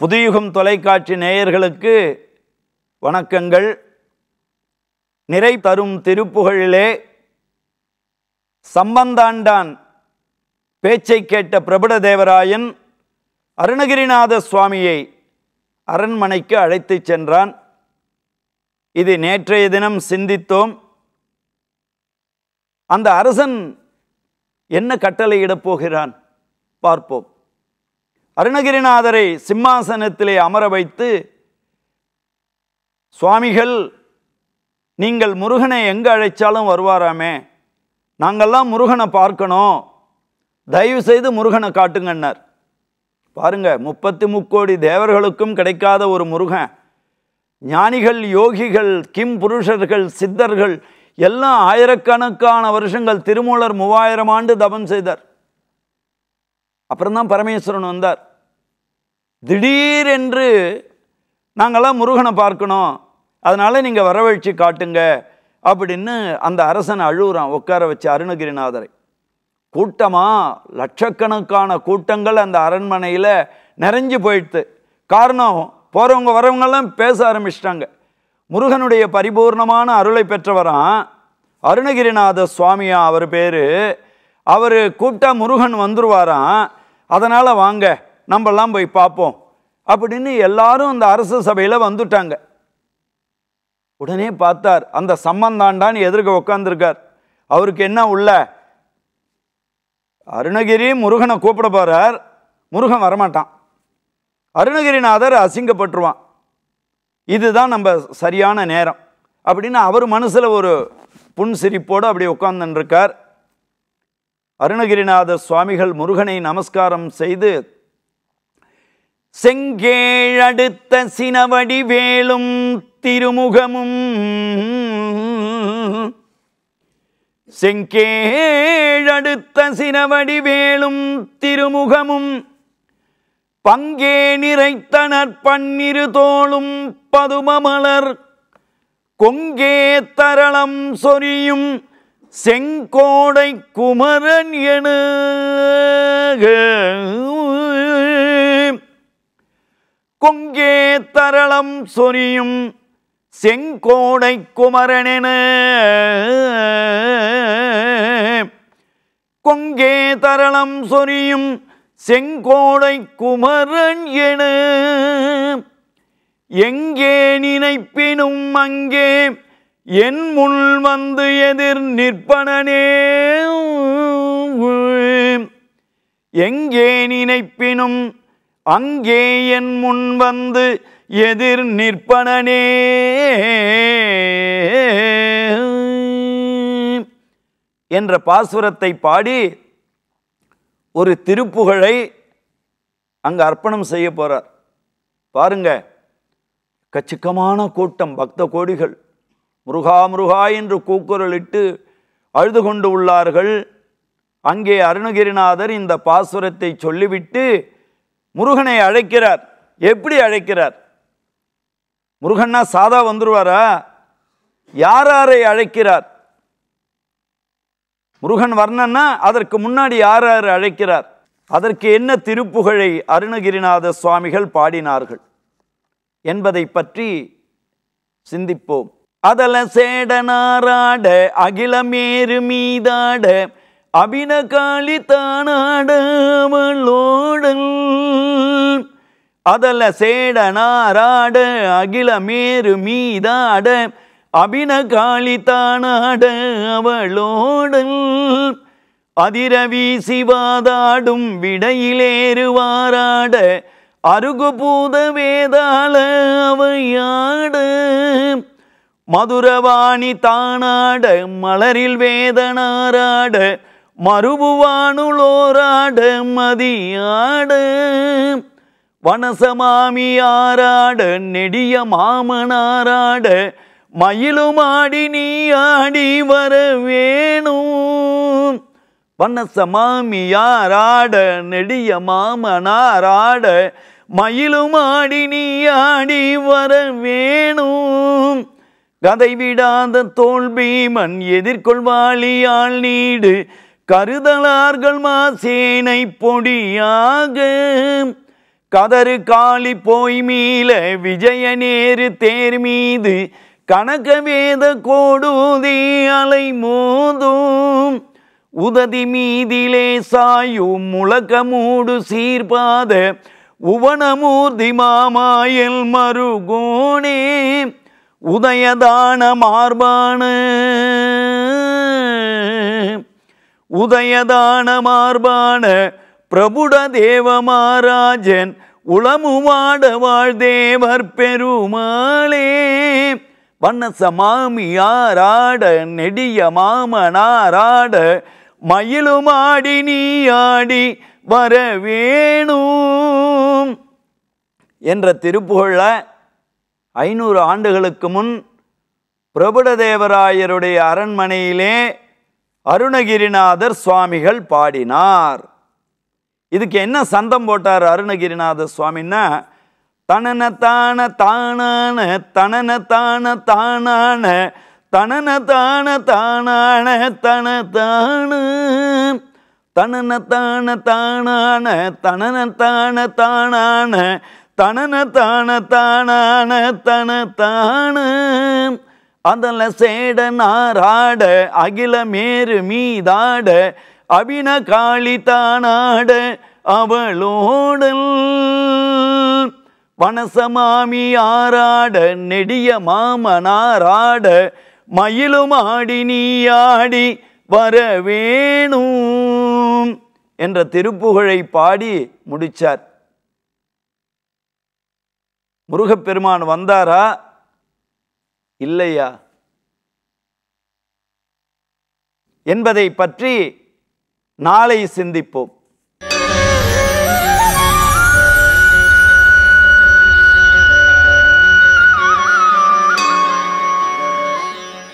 புதியுகம் தொலைக்காட்சி நேயர்களுக்கு வணக்கங்கள் நிறை தரும் திருப்புகழிலே சம்பந்தாண்டான் பேச்சை கேட்ட பிரபட தேவராயன் அருணகிரிநாத சுவாமியை அரண்மனைக்கு அழைத்து சென்றான் இது நேற்றைய தினம் சிந்தித்தோம் அந்த அரசன் என்ன கட்டளையிடப் போகிறான் பார்ப்போம் அருணகிரிநாதரை சிம்மாசனத்திலே அமர வைத்து சுவாமிகள் நீங்கள் முருகனை எங்கே அழைச்சாலும் வருவாராமே நாங்கள்லாம் முருகனை பார்க்கணும் தயவு செய்து முருகனை காட்டுங்கன்னார் பாருங்க முப்பத்தி முக்கோடி தேவர்களுக்கும் கிடைக்காத ஒரு முருகன் ஞானிகள் யோகிகள் கிம் புருஷர்கள் சித்தர்கள் எல்லாம் ஆயிரக்கணக்கான வருஷங்கள் திருமூலர் மூவாயிரம் ஆண்டு தபம் செய்தார் அப்புறம்தான் பரமேஸ்வரன் வந்தார் திடீரென்று நாங்களாம் முருகனை பார்க்கணும் அதனால் நீங்கள் வரவழைச்சி காட்டுங்க அப்படின்னு அந்த அரசனை அழுகுறான் உட்கார வச்ச அருணகிரிநாதரை கூட்டமாக லட்சக்கணக்கான கூட்டங்கள் அந்த அரண்மனையில் நிறைஞ்சு போயிடுத்து காரணம் போகிறவங்க வரவங்கெல்லாம் பேச ஆரம்பிச்சிட்டாங்க முருகனுடைய பரிபூர்ணமான அருளை பெற்றவரான் அருணகிரிநாத சுவாமியா அவர் பேர் அவர் கூப்பிட்டா முருகன் வந்துருவாராம் அதனால் வாங்க நம்மலாம் போய் பார்ப்போம் அப்படின்னு எல்லாரும் அந்த அரசு சபையில் வந்துட்டாங்க உடனே பார்த்தார் அந்த சம்மந்தாண்டான்னு எதிர்க்க உட்காந்துருக்கார் அவருக்கு என்ன உள்ள அருணகிரி முருகனை கூப்பிட போகிறார் முருகன் வரமாட்டான் அருணகிரிநாதர் அசிங்கப்பட்டுருவான் இதுதான் நம்ம சரியான நேரம் அப்படின்னு அவர் மனசில் ஒரு சிரிப்போடு அப்படி உட்கார்ந்துருக்கார் அருணகிரிநாத சுவாமிகள் முருகனை நமஸ்காரம் செய்து செங்கேழடுத்த சினவடி வேலும் திருமுகமும் செங்கேழடுத்த சினவடி வேலும் திருமுகமும் பங்கே நிறைத்தனர் பன்னிரு தோளும் பதுமமலர் கொங்கே தரளம் சொரியும் செங்கோடை குமரன் என கொங்கே தரளம் சொரியும் செங்கோடை குமரனென கொங்கே தரளம் சொரியும் செங்கோடை குமரன் என எங்கே நினைப்பினும் அங்கே என் முள் வந்து எதிர் நிற்பனே எங்கே நினைப்பினும் அங்கே என் முன் வந்து எதிர் நிற்பனே என்ற பாசுரத்தை பாடி ஒரு திருப்புகழை அங்கே அர்ப்பணம் செய்ய போகிறார் பாருங்க கச்சிக்கமான கூட்டம் பக்த கோடிகள் முருகா முருகா என்று கூக்குரலிட்டு அழுது கொண்டு உள்ளார்கள் அங்கே அருணகிரிநாதர் இந்த பாசுரத்தை சொல்லிவிட்டு முருகனை அழைக்கிறார் எப்படி அழைக்கிறார் முருகன்னா சாதா யார் யாரை அழைக்கிறார் முருகன் வர்ணன்னா அதற்கு முன்னாடி யார் யார் அழைக்கிறார் அதற்கு என்ன திருப்புகழை அருணகிரிநாத சுவாமிகள் பாடினார்கள் என்பதை பற்றி சிந்திப்போம் அதல சேடனாராட அகிலமேறு மீதாட அபினகாளி தானாட அதல சேடனாராட அகில மேரு மீதாட அபின காளித்தானாட அவளோடல் அதிரவி சிவாதாடும் விடையிலேறுவாராட அருகுபூத வேதாள அவையாட மதுரவாணி தானாட மலரில் வேதனாராட மறுபுவானுளோராட மதியாட வனசமாமி ஆராட நெடிய மாமனாராட மயிலுமாடி நீ ஆடி வர வேணும் வனசமாமி யாராட நெடிய மாமனாராட மயிலுமாடி நீ ஆடி வர வேணும் கதை விடாத தோல் பீமன் எதிர்கொள்வாளியால் நீடு கருதலார்கள் மாசேனை பொடியாக கதறு காளி போய் மீள விஜய நேரு தேர் மீது கணக்க வேத கோடுதி அலை மோதும் உததி மீதிலே சாயும் முழக்க மூடு சீர்பாத உவனமூர்த்தி மாமாயில் மருகோனே உதயதான மார்பான உதயதான மார்பான பிரபுட தேவமாராஜன் உளமுமாட வாழ்தேவர் பெருமாளே வண்ண சமாமியாராட நெடிய மாமனாராட மயிலுமாடி நீ ஆடி வரவேணும் என்ற திருப்புகழ ஐநூறு ஆண்டுகளுக்கு முன் பிரபுடதேவராயருடைய அரண்மனையிலே அருணகிரிநாதர் சுவாமிகள் பாடினார் இதுக்கு என்ன சந்தம் போட்டார் அருணகிரிநாத சுவாமின்னா தனன தான தானான தனன தான தானான தனன தான தானான தன தானு தனன தான தானான தனன தான தானான தனன தான தானான தன தானு அதில் சேட நாராட அகில மேறு மீதாட அபின காளிதானாட அவளோடல் வனசமாமி ஆராட நெடிய மாமனாராட ஆடி நீயாடி வரவேணும் என்ற திருப்புகழை பாடி முடித்தார் முருகப்பெருமான் வந்தாரா இல்லையா என்பதை பற்றி நாளை சிந்திப்போம்